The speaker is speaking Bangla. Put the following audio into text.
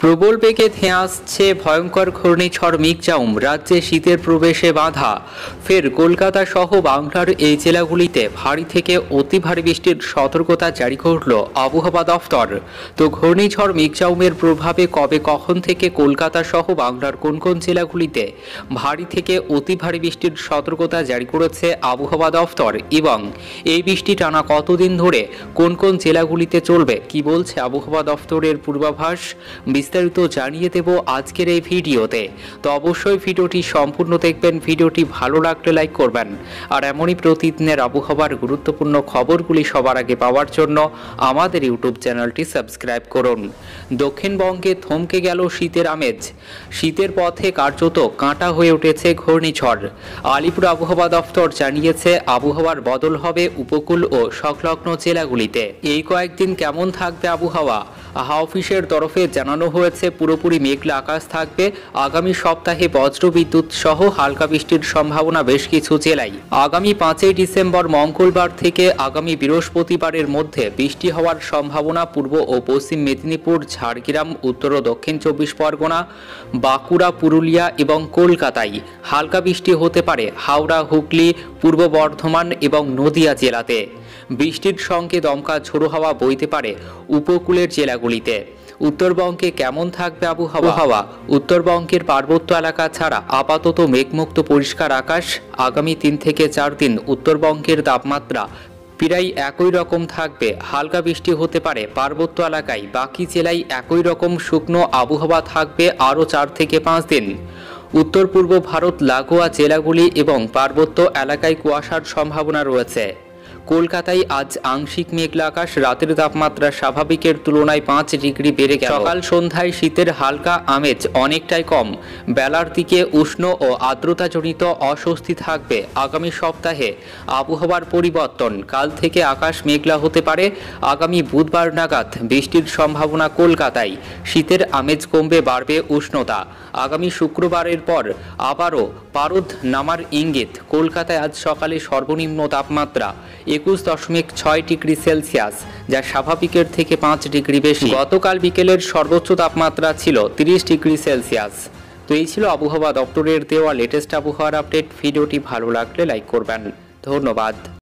প্রবল বেগে ধেয়ে আসছে ভয়ঙ্কর ঘূর্ণিঝড় মিকজাউম রাজ্যে শীতের প্রবেশে বাধা ফের কলকাতা সহ বাংলার এই জেলাগুলিতে ভারী থেকে অতি ভারী বৃষ্টির সতর্কতা জারি করল আবহাওয়া দফতর তো ঘূর্ণিঝড় মিকজাউমের প্রভাবে কবে কখন থেকে কলকাতা সহ বাংলার কোন কোন জেলাগুলিতে ভারী থেকে অতি ভারী বৃষ্টির সতর্কতা জারি করেছে আবহাওয়া দফতর এবং এই বৃষ্টি টানা কতদিন ধরে কোন কোন জেলাগুলিতে চলবে কি বলছে আবহাওয়া দফতরের পূর্বাভাস বিস্তারিত জানিয়ে দেব আজকের এই ভিডিওতে তো অবশ্যই ভিডিওটি সম্পূর্ণ দেখবেন ভিডিওটি ভালো লাগলে লাইক করবেন আর এমনই প্রতিদিনের আবহাওয়ার গুরুত্বপূর্ণ খবরগুলি সবার আগে পাওয়ার জন্য আমাদের ইউটিউব চ্যানেলটি সাবস্ক্রাইব করুন দক্ষিণবঙ্গে থমকে গেল শীতের আমেজ শীতের পথে কার্যত কাঁটা হয়ে উঠেছে ঘূর্ণিঝড় আলিপুর আবহাওয়া দফতর জানিয়েছে আবহাওয়ার বদল হবে উপকূল ও সংলগ্ন জেলাগুলিতে এই কয়েকদিন কেমন থাকবে আবহাওয়া অফিসের তরফে জানানো হয়েছে পুরোপুরি মেঘলা আকাশ থাকবে আগামী সপ্তাহে বজ্রবিদ্যুৎ সহ হালকা বৃষ্টির সম্ভাবনা বেশ কিছু জেলায় আগামী পাঁচই ডিসেম্বর মঙ্গলবার থেকে আগামী বৃহস্পতিবারের মধ্যে বৃষ্টি হওয়ার সম্ভাবনা পূর্ব ও পশ্চিম মেদিনীপুর ঝাড়গ্রাম উত্তর ও দক্ষিণ চব্বিশ পরগনা বাঁকুড়া পুরুলিয়া এবং কলকাতায় হালকা বৃষ্টি হতে পারে হাওড়া হুগলি পূর্ব বর্ধমান এবং নদিয়া জেলাতে বৃষ্টির সঙ্গে দমকা ঝোড়ো হাওয়া বইতে পারে উপকূলের জেলাগুলিতে উত্তরবঙ্গে কেমন থাকবে আবহাওয়া উত্তরবঙ্গের পার্বত্য এলাকা ছাড়া আপাতত মেঘমুক্ত পরিষ্কার আকাশ আগামী তিন থেকে চার দিন উত্তরবঙ্গের তাপমাত্রা প্রায় একই রকম থাকবে হালকা বৃষ্টি হতে পারে পার্বত্য এলাকায় বাকি জেলায় একই রকম শুকনো আবহাওয়া থাকবে আরও চার থেকে পাঁচ দিন উত্তর পূর্ব ভারত লাগোয়া জেলাগুলি এবং পার্বত্য এলাকায় কুয়াশার সম্ভাবনা রয়েছে কলকাতায় আজ আংশিক মেঘলা আকাশ রাতের তাপমাত্রা স্বাভাবিকের তুলনায় পাঁচ ডিগ্রি বেড়ে গেল সকাল সন্ধ্যায় শীতের হালকা আমেজ অনেকটাই কম বেলার দিকে উষ্ণ ও আর্দ্রতাজনিত অস্বস্তি থাকবে আগামী সপ্তাহে আবহাওয়ার পরিবর্তন কাল থেকে আকাশ মেঘলা হতে পারে আগামী বুধবার নাগাদ বৃষ্টির সম্ভাবনা কলকাতায় শীতের আমেজ কমবে বাড়বে উষ্ণতা আগামী শুক্রবারের পর আবারও পারদ নামার ইঙ্গিত কলকাতায় আজ সকালে সর্বনিম্ন তাপমাত্রা একুশ দশমিক ছয় ডিগ্রি সেলসিয়াস যা স্বাভাবিকের থেকে পাঁচ ডিগ্রি বেশি গতকাল বিকেলের সর্বোচ্চ তাপমাত্রা ছিল তিরিশ ডিগ্রি সেলসিয়াস তো এই ছিল আবহাওয়া দপ্তরের দেওয়া লেটেস্ট আবহাওয়ার আপডেট ভিডিওটি ভালো লাগলে লাইক করবেন ধন্যবাদ